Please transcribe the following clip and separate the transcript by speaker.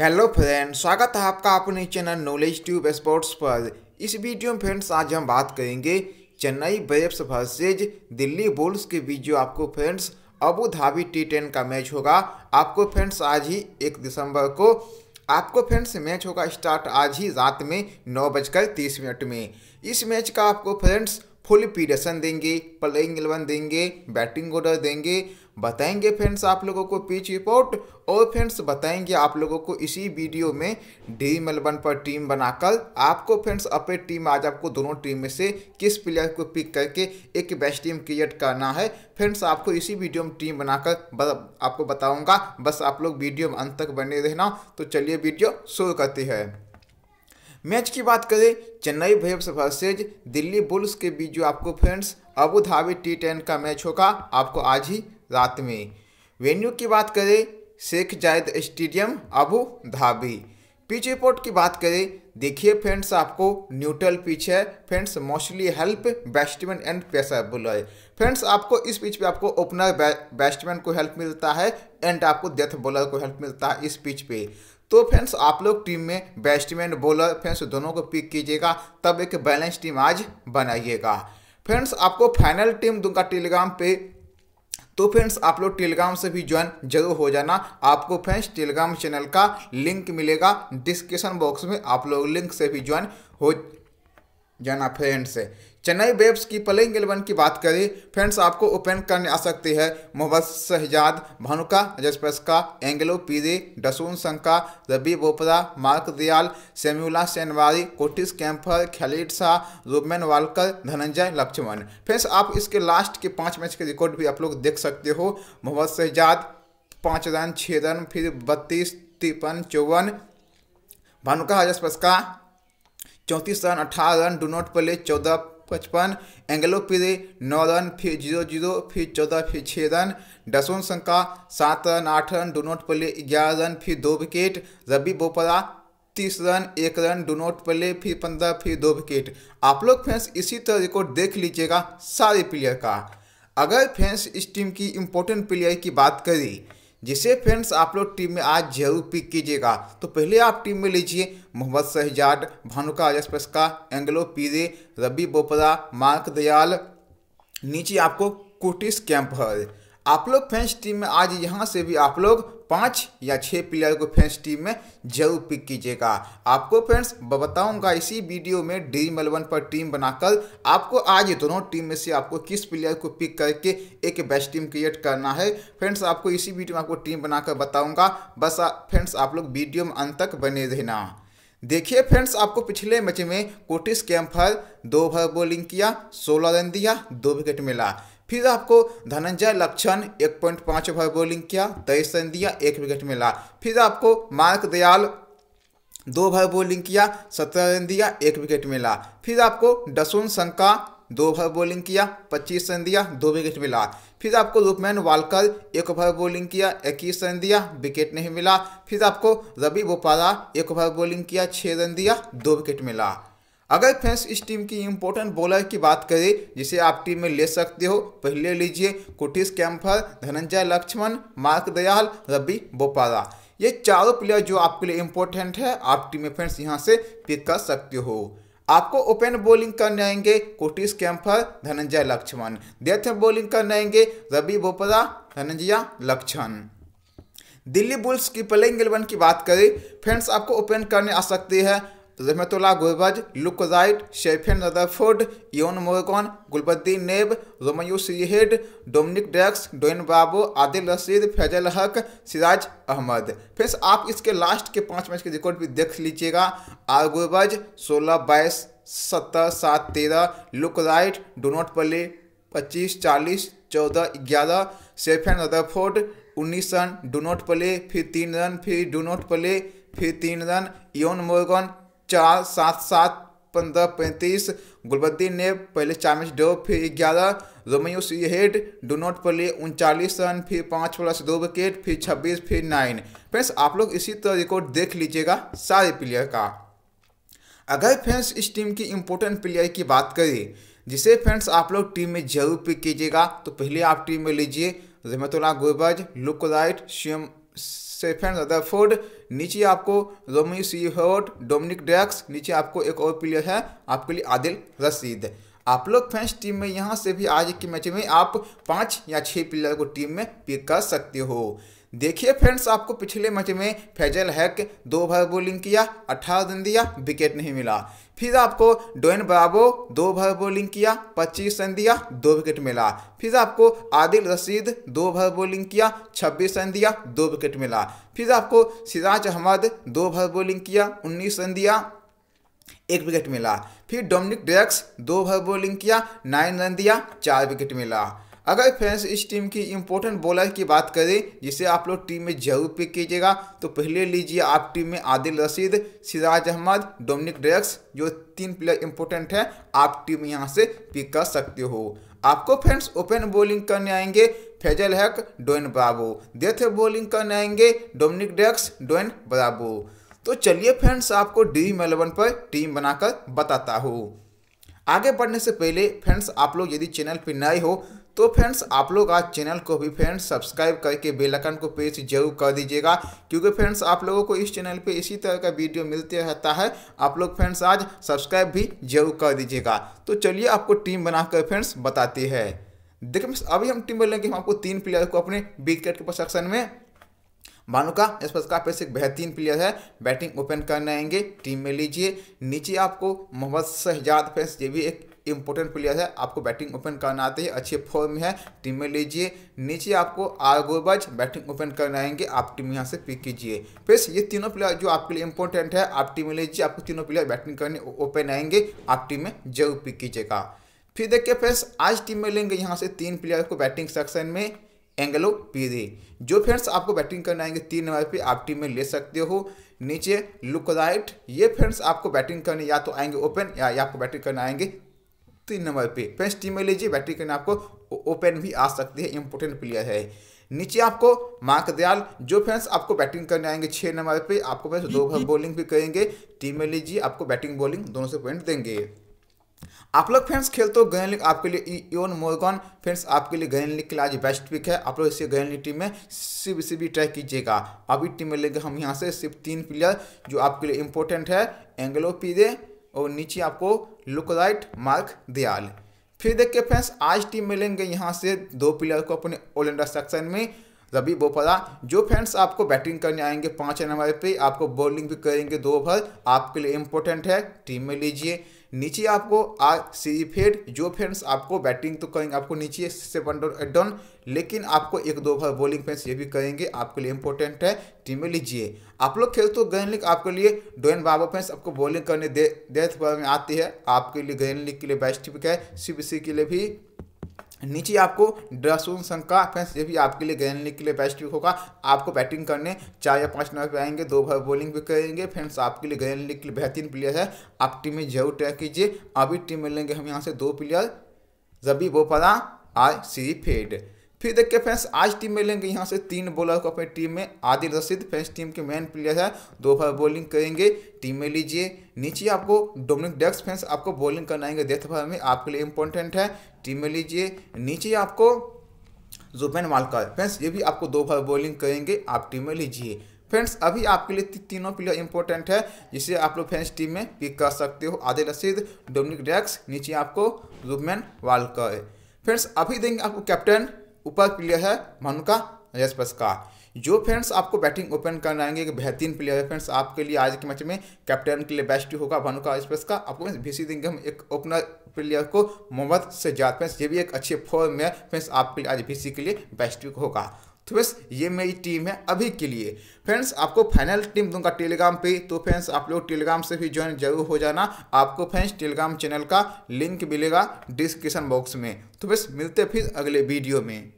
Speaker 1: hello friend स्वागत है आपका अपने चैनल नॉलेज ट्यूब स्पोर्ट्स पर इस वीडियो में फ्रेंड्स आज हम बात करेंगे Chennai Braves versus Delhi Bulls के बीच जो आपको friends Abu Dhabi T ten का मैच होगा आपको फ्रेंड्स आज ही एक दिसंबर को आपको फ्रेंड्स मैच होगा स्टार्ट आज ही रात में नौ बजकर तीस मिनट में इस मैच का आपको फ्रेंड्स फुल पीडसन देंगे प्लेइंग एलेवन देंगे बैटिंग ऑर्डर देंगे बताएंगे फ्रेंड्स आप लोगों को पिच रिपोर्ट और फ्रेंड्स बताएंगे आप लोगों को इसी वीडियो में डी मेलबर्न पर टीम बनाकर आपको फ्रेंड्स अपने टीम आज आपको दोनों टीम में से किस प्लेयर को पिक करके एक बेस्ट टीम क्रिएट करना है फ्रेंड्स आपको इसी वीडियो में टीम बनाकर आपको बताऊंगा बस आप लोग वीडियो में अंत तक बने रहना तो चलिए वीडियो शुरू करते हैं मैच की बात करें चेन्नई वेव्स वर्सेज दिल्ली बुल्स के बीच जो आपको friends Abu Dhabi T ten का मैच होगा आपको आज ही रात में वेन्यू की बात करें Sheikh Zayed stadium Abu Dhabi pitch report की बात करें देखिए फ्रेंड्स आपको न्यूट्रल पिच है friends mostly help batsman and pacer bowler friends आपको इस पिच पे आपको ओपनर बैट्समैन को हेल्प मिलता है एंड आपको डेथ बॉलर को हेल्प मिलता है इस पिच पे तो फ्रेंड्स आप लोग टीम में बैट्समैन बॉलर फ्रेंड्स दोनों को पिक कीजिएगा तब एक बैलेंस टीम आज बनाइएगा फ्रेंड्स आपको फाइनल टीम दूंगा टेलीग्राम पे तो फ्रेंड्स आप लोग टेलीग्राम से भी ज्वाइन जरूर हो जाना आपको फ्रेंड्स टेलीग्राम चैनल का लिंक मिलेगा डिस्क्रिप्शन बॉक्स में आप लोग लिंक से भी ज्वाइन हो जाना फ्रेंड्स चेन्नई वेब्स की प्लेइंग एलेवन की बात करें फ्रेंड्स आपको ओपन करने आ सकती है मोहम्मद शहजाद भानुका का एंगलो Perera Dasun Shanaka Ravi Bopara Marc Deyal Samiullah Shinwari Curtis Campher Khalid Shah Roman Walker Dhananjaya Lakshman friends आप इसके लास्ट के पाँच मैच के रिकॉर्ड भी आप लोग देख सकते हो मोहम्मद शहजाद पाँच रन छः रन फिर बत्तीस तिरपन चौवन भानुका का चौंतीस रन अठारह रन डू नॉट प्ले चौदह पचपन एंगलो पिरे नौ रन फिर जीरो जीरो फिर चौदह फिर छः रन डसोन शंका सात रन आठ रन डू नॉट प्ले ग्यारह रन फिर दो विकेट रबी बोपरा तीस रन एक रन डू नॉट प्ले फिर पंद्रह फिर दो विकेट आप लोग फैंस इसी तरह रिकॉर्ड देख लीजिएगा सारे प्लेयर का अगर फैंस इस टीम की इम्पोर्टेंट प्लेयर की बात करें जिसे फ्रेंड्स आप लोग टीम में आज जरूर पिक कीजिएगा तो पहले आप टीम में लीजिए मोहम्मद शहजाद भानुका राजपस्का एंग्लो पीरे रबी बोपरा मार्क दयाल नीचे आपको कुटिस है आप लोग फेंस टीम में आज यहाँ से भी आप लोग पाँच या छः प्लेयर को फ्रेंस टीम में जरूर पिक कीजिएगा आपको फ्रेंड्स बताऊंगा इसी वीडियो में ड्रीम एलेवन पर टीम बनाकर आपको आज दोनों टीम में से आपको किस प्लेयर को पिक करके एक बेस्ट टीम क्रिएट करना है फ्रेंड्स आपको इसी वीडियो में आपको टीम बनाकर बताऊंगा बस फ्रेंड्स आप लोग वीडियो में अंत तक बने रहना देखिए फ्रेंड्स आपको पिछले मैच में कोटिस कैम्फर दो ओवर बॉलिंग किया सोलह रन दिया दो विकेट मिला फिर आपको धनंजय लक्षण एक पॉइंट पाँच ओवर बॉलिंग किया तेईस रन दिया एक विकेट मिला फिर आपको मार्क दयाल दो ओवर बॉलिंग किया सत्रह रन दिया एक विकेट मिला फिर आपको डसुन शंका दो ओवर बॉलिंग किया पच्चीस रन दिया दो विकेट मिला फिर आपको रूपमैन वालकर एक ओवर बॉलिंग किया इक्कीस रन दिया विकेट नहीं मिला फिर आपको रवि बोपारा एक ओवर बॉलिंग किया छः रन दिया दो विकेट मिला अगर फ्रेंड्स इस टीम की इंपोर्टेंट बॉलर की बात करें जिसे आप टीम में ले सकते हो पहले लीजिए Curtis Campher Dhananjaya Lakshman Marc Deyal Ravi Bopara ये चारों प्लेयर जो आपके लिए इंपोर्टेंट है आप टीम में फ्रेंड्स यहाँ से पिक कर सकते हो आपको ओपन बॉलिंग करने आएंगे Curtis Campher Dhananjaya Lakshman death bowling करने आएंगे रवि बोपरा धनंजय लक्ष्मण दिल्ली बुल्स की प्लेइंग इलेवन की बात करें फ्रेंड्स आपको ओपन करने आ सकते हैं जहमतुल्ला गुरबज लुकजाइट शेफिन नदरफुड योन Morgan Gulbadin Naib Romario Shepherd Dominic Drakes Dwayne Bravo Adil Rashid Fazal Haq Siraj Ahmad फिर आप इसके लास्ट के पाँच मैच के रिकॉर्ड भी देख लीजिएगा आर गुरबज सोलह बाईस सत्तर सात तेरह लुक राइट डो नॉट पच्चीस चालीस चौदह ग्यारह सेफेन रदरफोर्ड उन्नीस रन डो नॉट प्ले फिर तीन रन फिर डो नॉट प्ले फिर तीन रन योन मोर्गन चार सात सात पंद्रह पैंतीस गुलबद्दीन ने पहले चार मैच ड्रॉ फिर ग्यारह रोमयूस हेड डो नॉट पर लिए उनचालीस रन फिर पाँच प्लस दो विकेट फिर छब्बीस फिर नाइन फ्रेंड्स आप लोग इसी तरह रिकॉर्ड देख लीजिएगा सारे प्लेयर का अगर फ्रेंड्स इस टीम की इंपोर्टेंट प्लेयर की बात करें जिसे फ्रेंड्स आप लोग टीम में जरूर पिक कीजिएगा तो पहले आप टीम में लीजिए Rahmanullah Gurbaz Luke Wright Seifert नीचे आपको रोमी सीहोट डोमिनिक डेक्स नीचे आपको एक और प्लेयर है आपके लिए आदिल रसीद आप लोग फ्रेंड्स टीम में यहाँ से भी आज के मैच में आप पाँच या छः प्लेयर को टीम में पिक कर सकते हो देखिए फ्रेंड्स आपको पिछले मैच में फैजल हैक दो ओवर बॉलिंग किया अट्ठारह रन दिया विकेट नहीं मिला फिर आपको डोन बराबो दो ओवर बॉलिंग किया पच्चीस रन दिया दो विकेट मिला फिर आपको आदिल रशीद दो ओवर बॉलिंग किया छब्बीस रन दिया दो विकेट मिला फिर आपको सिराज अहमद दो ओवर बॉलिंग किया उन्नीस रन दिया एक विकेट मिला फिर डोमिनिक डेक्स दो ओवर बॉलिंग किया नाइन रन दिया चार विकेट मिला अगर फ्रेंड्स इस टीम की इंपॉर्टेंट बॉलर की बात करें जिसे आप लोग टीम में जरूर पिक कीजिएगा तो पहले लीजिए आप टीम में आदिल रशीद सिराज अहमद डोमिनिक डेक्स जो तीन प्लेयर इंपॉर्टेंट है आप टीम यहाँ से पिक कर सकते हो आपको फ्रेंड्स ओपन बॉलिंग करने आएंगे Fazal Haq Dwayne Bravo death bowling करने आएंगे डोमिनिक डेक्स डोइन ब्रावो तो चलिए फ्रेंड्स आपको डी मेलबर्न पर टीम बनाकर बताता हूँ आगे बढ़ने से पहले फ्रेंड्स आप लोग यदि चैनल पर नए हो तो फ्रेंड्स आप लोग आज चैनल को भी फ्रेंड्स सब्सक्राइब करके बेल आइकन को प्रेस जरूर कर दीजिएगा क्योंकि फ्रेंड्स आप लोगों को इस चैनल पे इसी तरह का वीडियो मिलते रहता है आप लोग फ्रेंड्स आज सब्सक्राइब भी जरूर कर दीजिएगा तो चलिए आपको टीम बनाकर फ्रेंड्स बताती है देखिए अभी हम टीम बोलेंगे हम आपको तीन प्लेयर को अपने विकेट के सेक्शन में भानुका इस पर काफ़ी से बेहतरीन प्लेयर है बैटिंग ओपन करने आएंगे टीम में लीजिए नीचे आपको मोहम्मद शहजाद फैंस ये भी एक इंपॉर्टेंट प्लेयर है आपको बैटिंग ओपन करना आते हैं अच्छे फॉर्म में है टीम में लीजिए नीचे आपको आगोबज बैटिंग ओपन करना आएंगे आप टीम यहाँ से पिक कीजिए फिर ये तीनों प्लेयर जो आपके लिए इंपॉर्टेंट है आप टीम में लीजिए आपको तीनों प्लेयर बैटिंग करने ओपन आएंगे आप टीम में जरूर पिक कीजिएगा फिर देखिए फ्रेंड्स आज टीम में लेंगे यहाँ से तीन प्लेयर को बैटिंग सेक्शन में एंगलो पीरी जो फ्रेंड्स आपको बैटिंग करने आएंगे तीन नंबर पे आप टीम में ले सकते हो नीचे लुक राइट ये फ्रेंड्स आपको बैटिंग करने या तो आएंगे ओपन या, आपको बैटिंग करने आएंगे तीन नंबर पे फ्रेंड्स टीम में लीजिए बैटिंग करने आपको ओपन भी आ सकती है इंपॉर्टेंट प्लेयर है नीचे आपको मार्क दयाल जो फ्रेंड्स आपको बैटिंग करने आएंगे छः नंबर पे आपको फ्रेंड्स दो बॉलिंग भी करेंगे टीम में लीजिए आपको बैटिंग बॉलिंग दोनों से पॉइंट देंगे आप लोग फ्रेंड्स खेल तो गयन लिख आपके लिए योन मोरगन फ्रेंड्स आपके लिए गयन लिख के लिए आज बेस्ट पिक है आप लोग इसे गयन लिख टीम में सिर्फ इसे भी ट्राई कीजिएगा अभी टीम में लेंगे हम यहाँ से सिर्फ तीन प्लेयर जो आपके लिए इंपॉर्टेंट है पी दे और नीचे आपको लुक राइट मार्क दयाल फिर देख के फ्रेंड्स आज टीम में लेंगे यहाँ से दो प्लेयर को अपने ऑलराउंडर सेक्शन में रवि बोपरा जो फ्रेंड्स आपको बैटिंग करने आएंगे पाँच नंबर पे आपको बॉलिंग भी करेंगे दो ओवर आपके लिए इम्पोर्टेंट है टीम में लीजिए नीचे आपको सी फेड जो फ्रेंड्स आपको बैटिंग तो करेंगे आपको नीचे से वन डन uh, लेकिन आपको एक दो ओवर बॉलिंग फेंस ये भी करेंगे आपके लिए इंपॉर्टेंट है टीम में लीजिए आप लोग खेल तो ग्रहण लिख आपके लिए डोन बाबा फेंस आपको बॉलिंग करने दे डेथ में आती है आपके लिए ग्रहण लिख के लिए बेस्ट पिक है सी के लिए भी नीचे आपको ड्रासून संघ का फैंस ये भी आपके लिए गेंद लेने के लिए बेस्ट विक होगा आपको बैटिंग करने चार या पाँच नंबर पे आएंगे दो भाई बॉलिंग भी करेंगे फ्रेंड्स आपके लिए गेंद लेने के लिए बेहतरीन प्लेयर है आप टीम में जरूर ट्रैक कीजिए अभी टीम में लेंगे हम यहाँ से दो प्लेयर जबी बोपरा और सी फेड फिर देखिए फ्रेंड्स आज टीम में लेंगे यहाँ से तीन बॉलर को अपनी टीम में आदिल रशीद फ्रेंड्स टीम के मेन प्लेयर है दो ओवर बॉलिंग करेंगे टीम में लीजिए नीचे आपको डोमिनिक डेक्स फ्रेंड्स आपको बॉलिंग करनाएंगे देश भर में आपके लिए इंपॉर्टेंट है टीम में लीजिए नीचे आपको जुबैन मालकर फ्रेंड्स ये भी आपको दो ओवर बॉलिंग करेंगे आप टीम में लीजिए फ्रेंड्स अभी आपके लिए ती, तीनों प्लेयर इंपॉर्टेंट है जिसे आप लोग फ्रेंड्स टीम में पिक कर सकते हो आदिल रशीद डोमिनिक डेक्स नीचे आपको जुबमैन वालकर फ्रेंड्स अभी देंगे आपको कैप्टन है मनुका का जो फ्रेंड्स आपको बैटिंग ओपन करना आएंगे कि बेहतरीन प्लेयर है फ्रेंड्स आपके लिए आज के मैच में कैप्टन के लिए बेस्ट होगा भानुका स्पेस का आपको भी देंगे हम एक ओपनर प्लेयर को मोहम्मद से फ्रेंड्स ये भी एक अच्छे फॉर्म में फ्रेंड्स आपके लिए आज भी के लिए बेस्ट होगा तो बस ये मेरी टीम है अभी के लिए फ्रेंड्स आपको फाइनल टीम दूंगा टेलीग्राम पे तो फ्रेंड्स आप लोग टेलीग्राम से भी ज्वाइन जरूर हो जाना आपको फ्रेंड्स टेलीग्राम चैनल का लिंक मिलेगा डिस्क्रिप्शन बॉक्स में तो बस मिलते फिर अगले वीडियो में